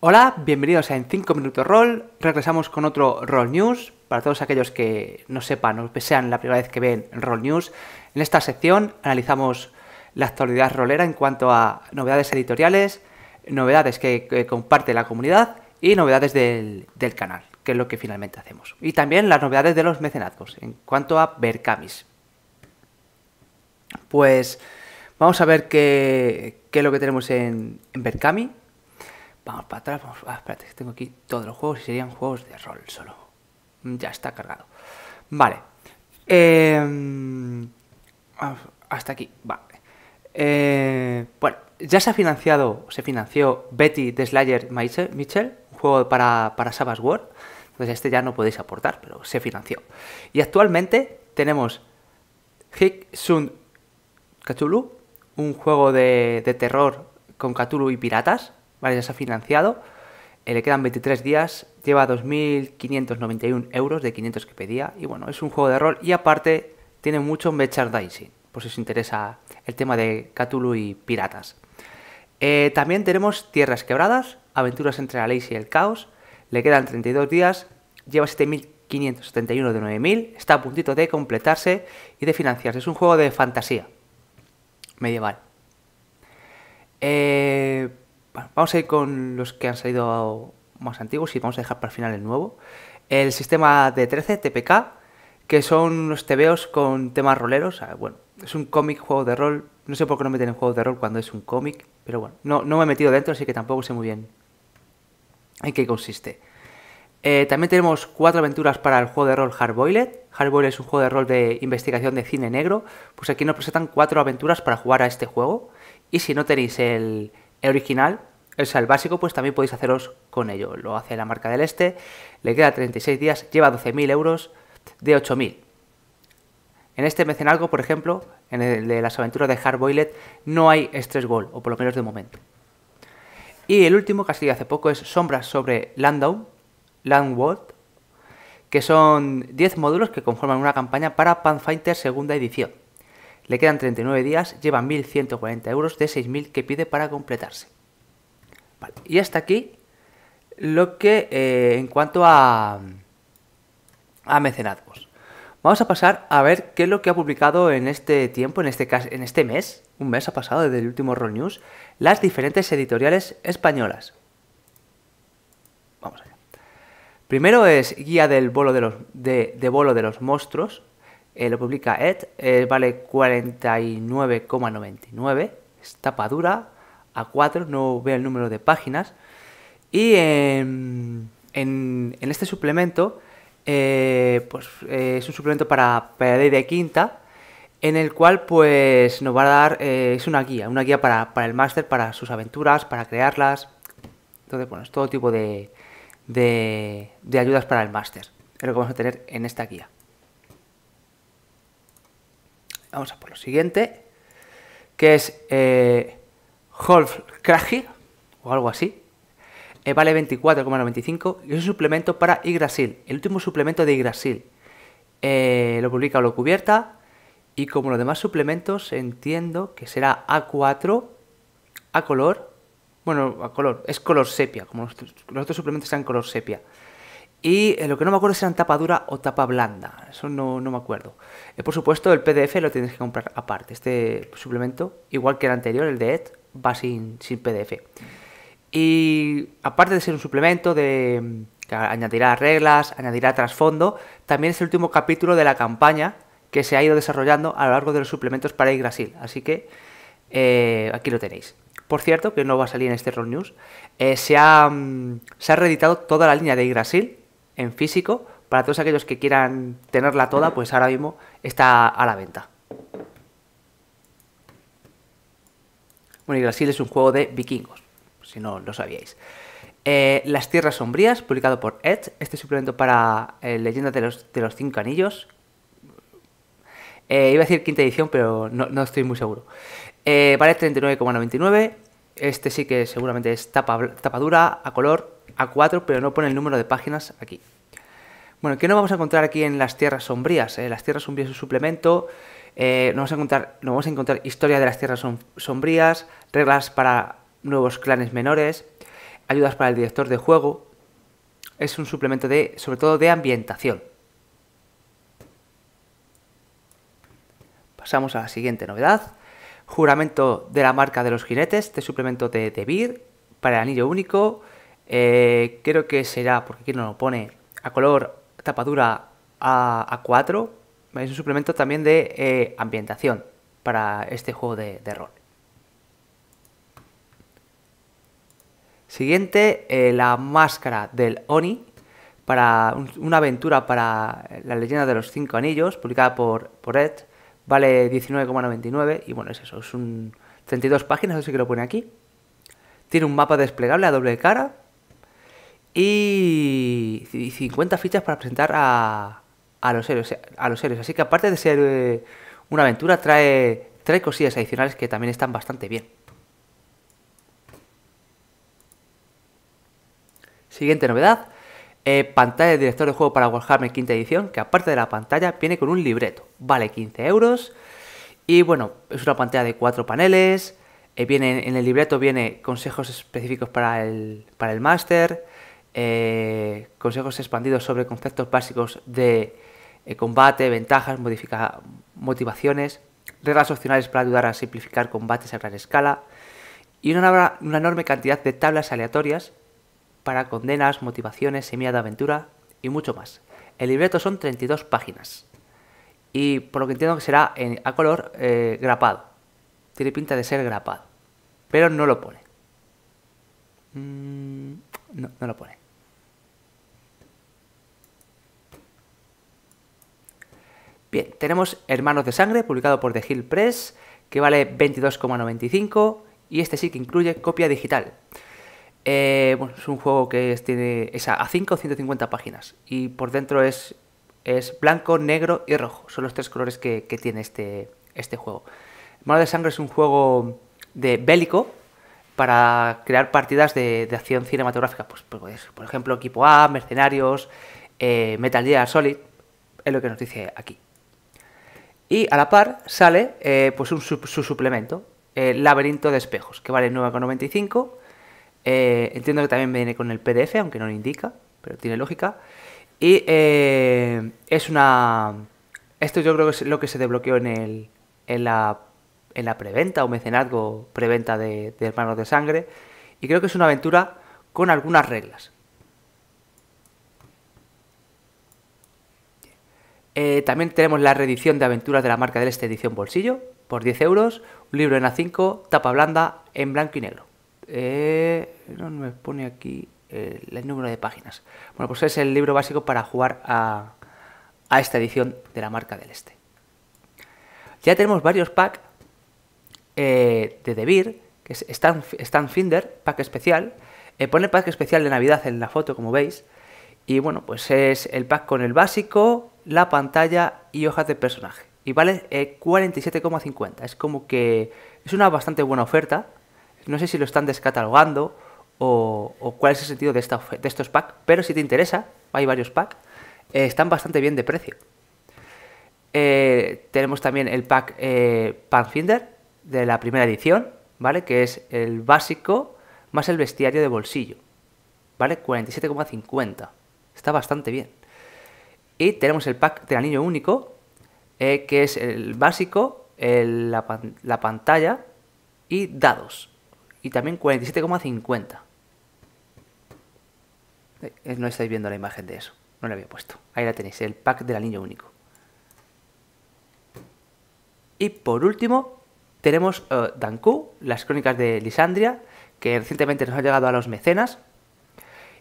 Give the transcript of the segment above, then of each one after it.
Hola, bienvenidos a En 5 Minutos Roll. Regresamos con otro Roll News. Para todos aquellos que no sepan o que sean la primera vez que ven Roll News, en esta sección analizamos la actualidad rolera en cuanto a novedades editoriales, novedades que, comparte la comunidad y novedades del, canal, que es lo que finalmente hacemos. Y también las novedades de los mecenazgos en cuanto a Berkamis. Pues vamos a ver qué, es lo que tenemos en, en Berkami. Vamos para atrás, vamos. Ah, espérate, tengo aquí todos los juegos y serían juegos de rol solo. Mm, ya está cargado. Vale. Em, ah, hasta aquí, vale. Eh, bueno, ya se ha financiado, se financió Betty the Slayer Mitchell, un juego para, para World, Entonces, este ya no podéis aportar, pero se financió. Y actualmente tenemos Hick Sun Cthulhu, un juego de, de terror con Cthulhu y piratas, Vale, ya se ha financiado. Eh, le quedan 23 días, lleva 2.591 euros de 500 que pedía. Y bueno, es un juego de rol y aparte tiene mucho merchandising, por si os interesa el tema de Cthulhu y piratas. Eh, también tenemos Tierras Quebradas, Aventuras entre la Ley y el Caos. Le quedan 32 días, lleva 7.571 de 9.000, está a puntito de completarse y de financiarse. Es un juego de fantasía medieval. Eh, Vamos a ir con los que han salido más antiguos y vamos a dejar para el final el nuevo. El sistema de 13, TPK, que son los tebeos con temas roleros. Ah, bueno, es un cómic, juego de rol. No sé por qué no meten en juego de rol cuando es un cómic, pero bueno, no, no me he metido dentro, así que tampoco sé muy bien en qué consiste. Eh, también tenemos cuatro aventuras para el juego de rol Hardboiled. Hardboiled es un juego de rol de investigación de cine negro. Pues aquí nos presentan cuatro aventuras para jugar a este juego. Y si no tenéis el original, o sea, el básico pues también podéis haceros con ello. Lo hace la marca del Este, le queda 36 días, lleva 12.000 euros de 8.000. En este Mecenalgo, por ejemplo, en el de las aventuras de Hardboiled, no hay Stress Goal, o por lo menos de momento. Y el último que ha hace poco es Sombras sobre Landau, Landworld, que son 10 módulos que conforman una campaña para Pathfinder segunda edición. Le quedan 39 días, lleva 1.140 euros de 6.000 que pide para completarse. Y hasta aquí lo que eh, en cuanto a, a mecenazgos. Vamos a pasar a ver qué es lo que ha publicado en este tiempo, en este, en este mes, un mes ha pasado desde el último Roll News, las diferentes editoriales españolas. Vamos allá. Primero es Guía del bolo de, los, bolo de los monstruos, eh, lo publica Ed, eh, vale 49,99, es tapa dura, a 4, no veo el número de páginas. Y em, en, este suplemento, eh, pues eh, es un suplemento para ley de quinta, en el cual pues nos va a dar, eh, es una guía, una guía para, el máster, para sus aventuras, para crearlas. Entonces, bueno, es todo tipo de, de, ayudas para el máster. Es lo que vamos a tener en esta guía. Vamos a por lo siguiente, que es Kraji o algo así, eh, vale 24,95 y es un suplemento para Igrasil, el último suplemento de Igrasil. Eh, lo publica Lo Cubierta y como los demás suplementos entiendo que será A4, a color, bueno, a color, es color sepia, como los, otros suplementos están color sepia. Y eh, lo que no me acuerdo es si eran tapa dura o tapa blanda. Eso no, me acuerdo. por supuesto, el PDF lo tienes que comprar aparte. Este suplemento, igual que el anterior, el de Ed, va sin, PDF. Y aparte de ser un suplemento, de que añadirá reglas, añadirá trasfondo, también es el último capítulo de la campaña que se ha ido desarrollando a lo largo de los suplementos para iGrasil, Así que eh, aquí lo tenéis. Por cierto, que no va a salir en este Roll News, eh, se, ha, mm, se, ha, reeditado toda la línea de iGrasil en físico para todos aquellos que quieran tenerla toda, pues ahora mismo está a la venta. Bueno, y Brasil es un juego de vikingos, si no lo sabíais. Eh, Las Tierras Sombrías, publicado por Edge, este suplemento para eh, Leyendas de los, de los, Cinco Anillos. Eh, iba a decir quinta edición, pero no, estoy muy seguro. vale 39,99. Este sí que seguramente es tapa, tapa a color, a 4, pero no pone el número de páginas aquí. Bueno, ¿qué nos vamos a encontrar aquí en las Tierras Sombrías? Eh, las Tierras Sombrías es un suplemento. Eh, nos, vamos a encontrar, nos vamos a encontrar historia de las Tierras Sombrías, reglas para nuevos clanes menores, ayudas para el director de juego. Es un suplemento de, sobre todo, de ambientación. Pasamos a la siguiente novedad. Juramento de la marca de los jinetes, este suplemento de, de para el anillo único. Eh, creo que será, porque aquí no lo pone, a color tapadura A, 4 es un suplemento también de eh, ambientación para este juego de, rol. Siguiente, eh, la máscara del Oni, para una aventura para la leyenda de los cinco anillos, publicada por, por Ed, vale 19,99 y bueno, es eso, es un 32 páginas, así que lo pone aquí. Tiene un mapa desplegable a doble cara, y 50 fichas para presentar a, los héroes, a los Así que aparte de ser eh, una aventura, trae, trae cosillas adicionales que también están bastante bien. Siguiente novedad, eh, pantalla de director de juego para Warhammer quinta edición, que aparte de la pantalla viene con un libreto, vale 15 euros. Y bueno, es una pantalla de cuatro paneles, eh, viene, en el libreto viene consejos específicos para el, para el máster, eh, consejos expandidos sobre conceptos básicos de eh, combate, ventajas, motivaciones, reglas opcionales para ayudar a simplificar combates a gran escala y una, enorme cantidad de tablas aleatorias para condenas, motivaciones, semilla de aventura y mucho más. El libreto son 32 páginas y por lo que entiendo que será a color eh, grapado. Tiene pinta de ser grapado, pero no lo pone. Mm no, no lo pone. Bien, tenemos Hermanos de Sangre, publicado por The Hill Press, que vale 22,95 y este sí que incluye copia digital. Eh, es un juego que tiene esa a 5 o 150 páginas y por dentro es, es blanco, negro y rojo. Son los tres colores que, tiene este, este juego. Hermanos de Sangre es un juego de bélico para crear partidas de, acción cinematográfica. Pues, pues, pues, por ejemplo, Equipo A, Mercenarios, eh, Metal Gear Solid, es lo que nos dice aquí. Y a la par sale eh, pues un, su, suplemento, el Laberinto de Espejos, que vale 9,95. Eh, entiendo que también viene con el PDF, aunque no lo indica, pero tiene lógica. Y es una... Esto yo creo que es lo que se desbloqueó en, el, en la en la preventa o mecenazgo preventa de, Hermanos de Sangre. Y creo que es una aventura con algunas reglas. Eh, también tenemos la reedición de Aventuras de la Marca del Este, edición bolsillo, por 10 euros. Un libro en A5, tapa blanda, en blanco y negro. Eh, no me pone aquí eh, el número de páginas. Bueno, pues es el libro básico para jugar a, a esta edición de la Marca del Este. Ya tenemos varios packs eh, de Debir, que es Stan, Finder, pack especial. Eh, pone pack especial de Navidad en la foto, como veis. Y bueno, pues es el pack con el básico, la pantalla y hojas de personaje. Y vale 47,50. Eh, es como que es una bastante buena oferta. No sé si lo están descatalogando o, cuál es el sentido de, esta, de estos packs. Pero si te interesa, hay varios packs. están bastante bien de precio. tenemos también el pack Panfinder, de la primera edición, ¿vale? Que es el básico más el bestiario de bolsillo, ¿vale? 47,50. Está bastante bien. Y tenemos el pack del anillo único, eh, que es el básico, la, pantalla y dados. Y también 47,50. Eh, no estáis viendo la imagen de eso. No la había puesto. Ahí la tenéis, el pack del anillo único. Y por último, tenemos uh, las crónicas de Lisandria, que recientemente nos ha llegado a los mecenas.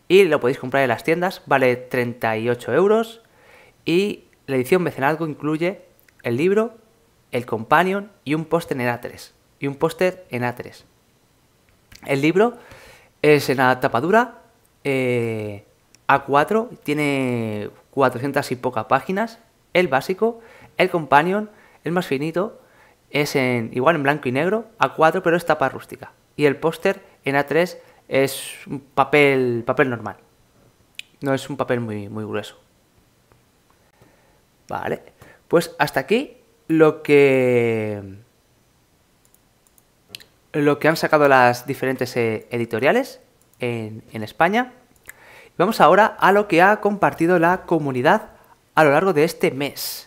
Y lo podéis comprar en las tiendas, vale 38 euros. Y la edición mecenazgo incluye el libro, el companion y un póster en A3. Y un póster en A3. El libro es en la tapadura eh, A4, tiene 400 y pocas páginas. El básico, el companion, el más finito, es en, igual en blanco y negro, A4 pero es tapa rústica. Y el póster en A3 es papel, papel normal. No es un papel muy, grueso. Vale, pues hasta aquí lo que lo que han sacado las diferentes eh, editoriales en, en, España. Vamos ahora a lo que ha compartido la comunidad a lo largo de este mes.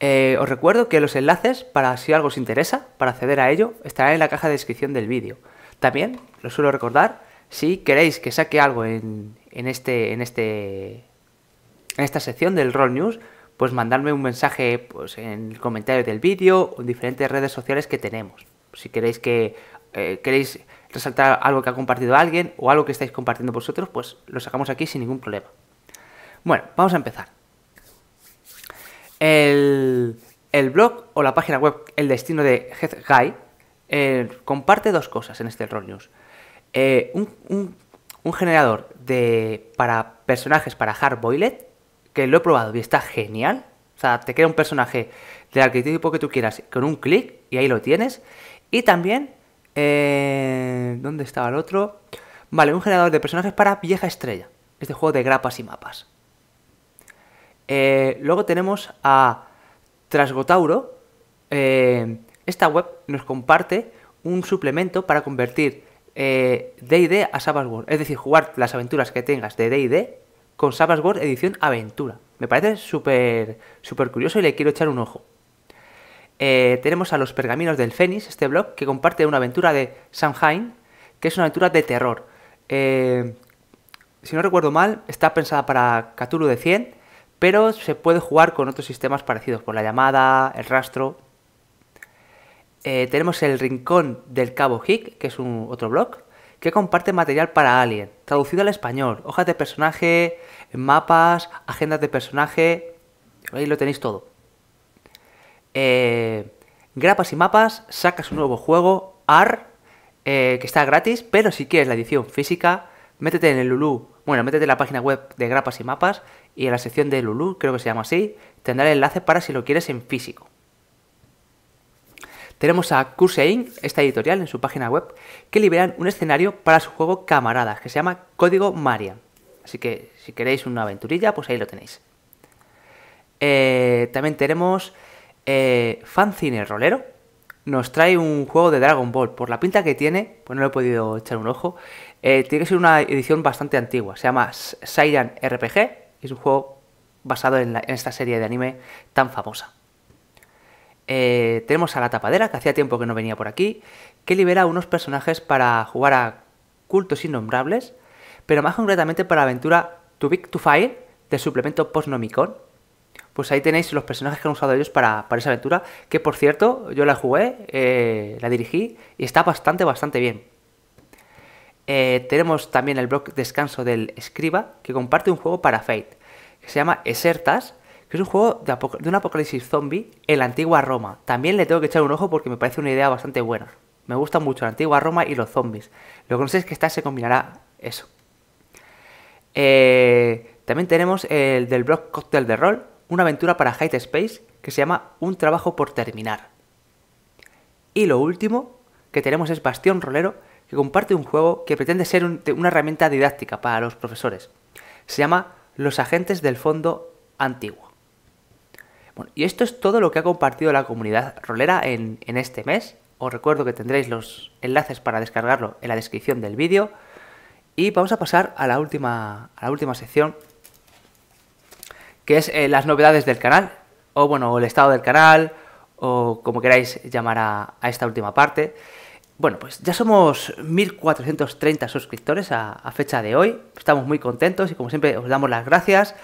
Eh, os recuerdo que los enlaces, para si algo os interesa, para acceder a ello, estarán en la caja de descripción del vídeo. También, lo suelo recordar, si queréis que saque algo en, en, este, en, este, en esta sección del Roll News, pues mandarme un mensaje pues, en el comentario del vídeo o en diferentes redes sociales que tenemos. Si queréis que eh, queréis resaltar algo que ha compartido alguien o algo que estáis compartiendo vosotros, pues lo sacamos aquí sin ningún problema. Bueno, vamos a empezar. El, blog o la página web El Destino de Head eh, comparte dos cosas en este Roll News. Eh, un, generador de, para personajes para Hardboiled, que lo he probado y está genial. O sea, te crea un personaje del arquetipo que tú quieras con un clic y ahí lo tienes. Y también, eh, ¿dónde estaba el otro? Vale, un generador de personajes para Vieja Estrella, este juego de grapas y mapas. Eh, luego tenemos a Trasgotauro. Eh, esta web nos comparte un suplemento para convertir DD eh, a Savage World. Es decir, jugar las aventuras que tengas de DD con Savage World edición aventura. Me parece súper súper curioso y le quiero echar un ojo. tenemos a los pergaminos del Fénix, este blog, que comparte una aventura de Samhain, que es una aventura de terror. si no recuerdo mal, está pensada para Cthulhu de 100 pero se puede jugar con otros sistemas parecidos, por la llamada, el rastro. Eh, tenemos el Rincón del Cabo Hick, que es un otro blog, que comparte material para Alien, traducido al español, hojas de personaje, mapas, agendas de personaje, ahí lo tenéis todo. Eh, grapas y mapas, sacas un nuevo juego, AR, eh, que está gratis, pero si quieres la edición física, métete en el Lulu, bueno, métete en la página web de grapas y mapas y en la sección de Lulu, creo que se llama así, tendrá el enlace para si lo quieres en físico. Tenemos a Curse esta editorial, en su página web, que liberan un escenario para su juego Camaradas, que se llama Código Maria. Así que si queréis una aventurilla, pues ahí lo tenéis. Eh, también tenemos eh, Fanzine Rolero. Nos trae un juego de Dragon Ball. Por la pinta que tiene, pues no lo he podido echar un ojo. Eh, tiene que ser una edición bastante antigua. Se llama Saiyan RPG es un juego basado en, esta serie de anime tan famosa. Eh, tenemos a la tapadera, que hacía tiempo que no venía por aquí, que libera a unos personajes para jugar a cultos innombrables, pero más concretamente para la aventura To Big to Fire del suplemento Postnomicon. Pues ahí tenéis los personajes que han usado ellos para, esa aventura, que por cierto, yo la jugué, eh, la dirigí y está bastante, bastante bien. Eh, tenemos también el blog Descanso del Escriba, que comparte un juego para Fate, que se llama Esertas, que es un juego de, un apocalipsis zombie en la antigua Roma. También le tengo que echar un ojo porque me parece una idea bastante buena. Me gusta mucho la antigua Roma y los zombies. Lo que no sé es que esta se combinará eso. Eh, también tenemos el del blog Cocktail de Rol, una aventura para height Space que se llama Un trabajo por terminar. Y lo último que tenemos es Bastión Rolero, que comparte un juego que pretende ser una herramienta didáctica para los profesores. Se llama Los Agentes del Fondo Antiguo. y esto es todo lo que ha compartido la comunidad rolera en, este mes. Os recuerdo que tendréis los enlaces para descargarlo en la descripción del vídeo. Y vamos a pasar a la última, a la última sección, que es eh, las novedades del canal, o bueno, el estado del canal, o como queráis llamar a esta última parte. Bueno, pues ya somos 1430 suscriptores a, fecha de hoy. Estamos muy contentos y como siempre os damos las gracias.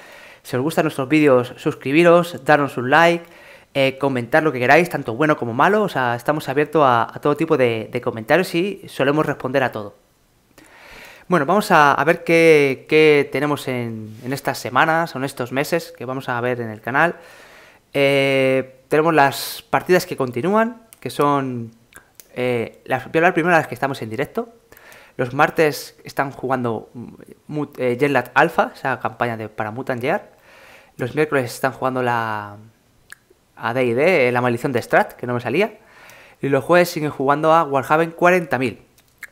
Si os gustan nuestros vídeos, suscribiros, darnos un like, eh, comentar lo que queráis, tanto bueno como malo. O sea, estamos abiertos a, todo tipo de, comentarios y solemos responder a todo. Bueno, vamos a, ver qué, tenemos en, estas semanas o en estos meses que vamos a ver en el canal. Eh, tenemos las partidas que continúan, que son eh, las, voy a hablar primero las que estamos en directo. Los martes están jugando Genlat mm, eh, Alpha, esa campaña de, para Mutant Gear. Los miércoles están jugando la AD&D, eh, la maldición de Strat, que no me salía. Y los jueves siguen jugando a Warhaven 40.000.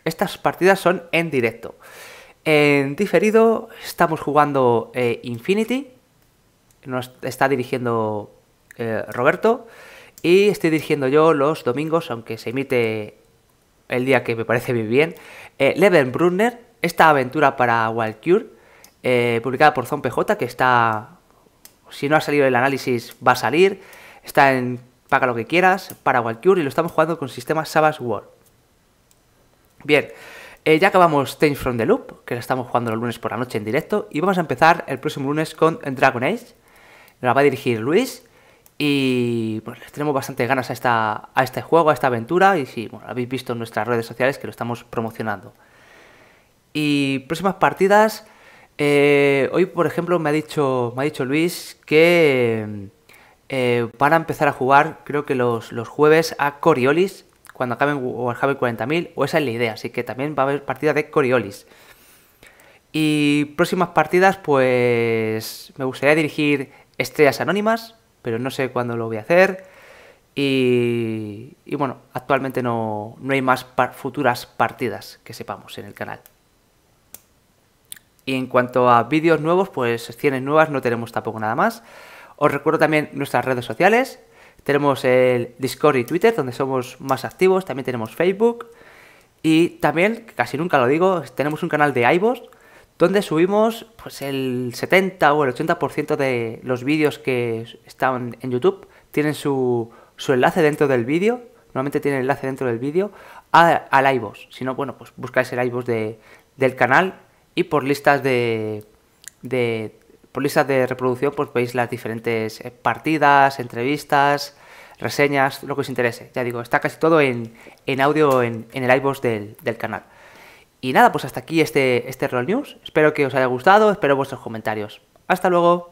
Estas partidas son en directo. En diferido estamos jugando Infinity. Nos está dirigiendo Roberto. Y estoy dirigiendo yo los domingos, aunque se emite el día que me parece bien, eh, Leven Brunner, esta aventura para Wildcure, eh, publicada por ZomPJ, que está, si no ha salido el análisis, va a salir, está en Paga lo que quieras, para Wildcure, y lo estamos jugando con sistema Savage World. Bien, eh, ya acabamos Change from the Loop, que la estamos jugando los lunes por la noche en directo, y vamos a empezar el próximo lunes con Dragon Age, la va a dirigir Luis, y pues les tenemos bastante ganas a, este juego, a esta aventura. Y si lo habéis visto en nuestras redes sociales que lo estamos promocionando. Y próximas partidas. Eh, hoy, por ejemplo, me ha dicho, me ha dicho Luis que eh, van a empezar a jugar, creo que los, jueves, a Coriolis. Cuando acaben Warhammer 40.000, o esa es la idea. Así que también va a haber partida de Coriolis. Y próximas partidas, pues me gustaría dirigir Estrellas Anónimas, pero no sé cuándo lo voy a hacer. Y, bueno, actualmente no, hay más futuras partidas que sepamos en el canal. Y en cuanto a vídeos nuevos, pues secciones nuevas no tenemos tampoco nada más. Os recuerdo también nuestras redes sociales. Tenemos el Discord y Twitter, donde somos más activos. También tenemos Facebook. Y también, casi nunca lo digo, tenemos un canal de iVoox donde subimos pues el 70 o el 80% de los vídeos que están en YouTube tienen su, enlace dentro del vídeo, normalmente el enlace dentro del vídeo, al iVoox. Si no, bueno, pues buscáis el iVoox del canal y por listas de, por listas de reproducción pues veis las diferentes eh, partidas, entrevistas, reseñas, lo que os interese. Ya digo, está casi todo en, audio en, el iVoox del canal. Y nada, pues hasta aquí este, este Roll News. Espero que os haya gustado, espero vuestros comentarios. Hasta luego.